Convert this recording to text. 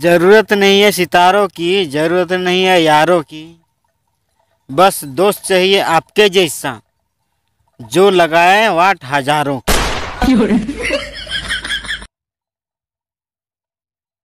ज़रूरत नहीं है सितारों की ज़रूरत नहीं है यारों की बस दोस्त चाहिए आपके जैसा जो लगाए वाट हजारों